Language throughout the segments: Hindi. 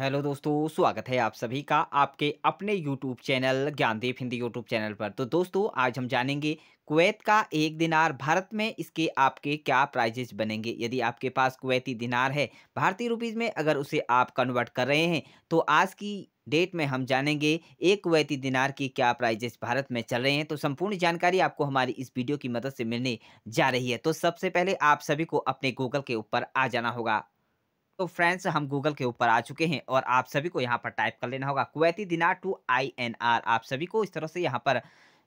हेलो दोस्तों स्वागत है आप सभी का आपके अपने YouTube channel Gyandev Hindi YouTube channel पर तो दोस्तों आज हम जानेंगे कुवैत का एक दिनार भारत में इसके आपके क्या प्राइजेस बनेंगे यदि आपके पास कुवैती दिनार है भारतीय रुपीज़ में अगर उसे आप कन्वर्ट कर रहे हैं तो आज की डेट में हम जानेंगे एक कुवैती दिनार की क्या प्राइजेस भारत में चल रहे हैं तो संपूर्ण जानकारी आपको हमारी इस वीडियो की मदद से मिलने जा रही है तो सबसे पहले आप सभी को अपने गूगल के ऊपर आ जाना होगा तो फ्रेंड्स हम गूगल के ऊपर आ चुके हैं और आप सभी को यहाँ पर टाइप कर लेना होगा कुवैती दिनार टू आई एन आर आप सभी को इस तरह से यहाँ पर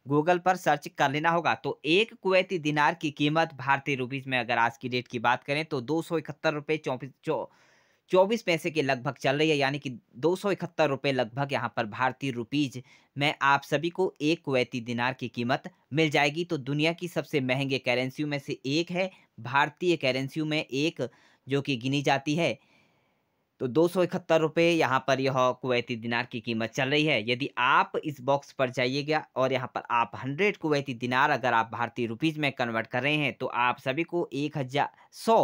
गूगल पर सर्च कर लेना होगा तो एक कुवैती दिनार की कीमत भारतीय रुपीज़ में अगर आज की डेट की बात करें तो दो सौ इकहत्तर रुपये चौबीस चौ चौबीस पैसे के लगभग चल रही है यानी कि दो सौ इकहत्तर रुपये लगभग यहाँ पर भारतीय रुपीज़ में आप सभी को एक कुवैती दिनार की कीमत मिल जाएगी तो दुनिया की सबसे महंगे करेंसियों में से एक है भारतीय करेंसियों में एक जो कि गिनी जाती है तो दो सौ इकहत्तर रुपये यहाँ पर यह कुवैती दिनार की कीमत चल रही है यदि आप इस बॉक्स पर जाइएगा और यहाँ पर आप हंड्रेड कुवैती दिनार अगर आप भारतीय रुपीज़ में कन्वर्ट कर रहे हैं तो आप सभी को एक हज़ार सौ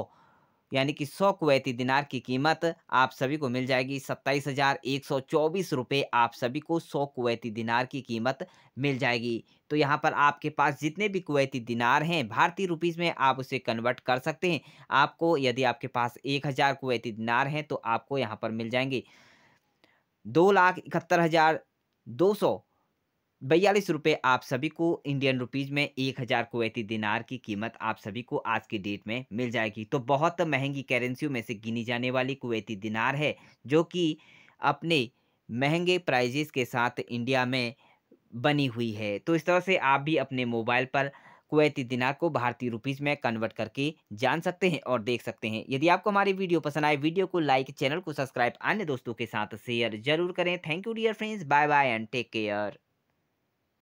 यानी कि सौ कुवैती दिनार की कीमत आप सभी को मिल जाएगी सत्ताईस हज़ार एक सौ चौबीस रुपये आप सभी को सौ कुवैती दिनार की कीमत मिल जाएगी तो यहाँ पर आपके पास जितने भी कुवैती दिनार हैं भारतीय रुपीज़ में आप उसे कन्वर्ट कर सकते हैं आपको यदि आपके पास एक हज़ार कुवैती दिनार हैं तो आपको यहाँ पर मिल जाएंगे दो लाख इकहत्तर हज़ार दो सौ बयालीस रुपये आप सभी को इंडियन रुपीज़ में एक हज़ार कुवैती दिनार की कीमत आप सभी को आज की डेट में मिल जाएगी तो बहुत महंगी करेंसियों में से गिनी जाने वाली कुवैती दिनार है जो कि अपने महंगे प्राइजेस के साथ इंडिया में बनी हुई है तो इस तरह से आप भी अपने मोबाइल पर कुवैती दिनार को भारतीय रुपीज़ में कन्वर्ट करके जान सकते हैं और देख सकते हैं यदि आपको हमारी वीडियो पसंद आए वीडियो को लाइक चैनल को सब्सक्राइब अन्य दोस्तों के साथ शेयर जरूर करें thank you dear friends bye bye and take care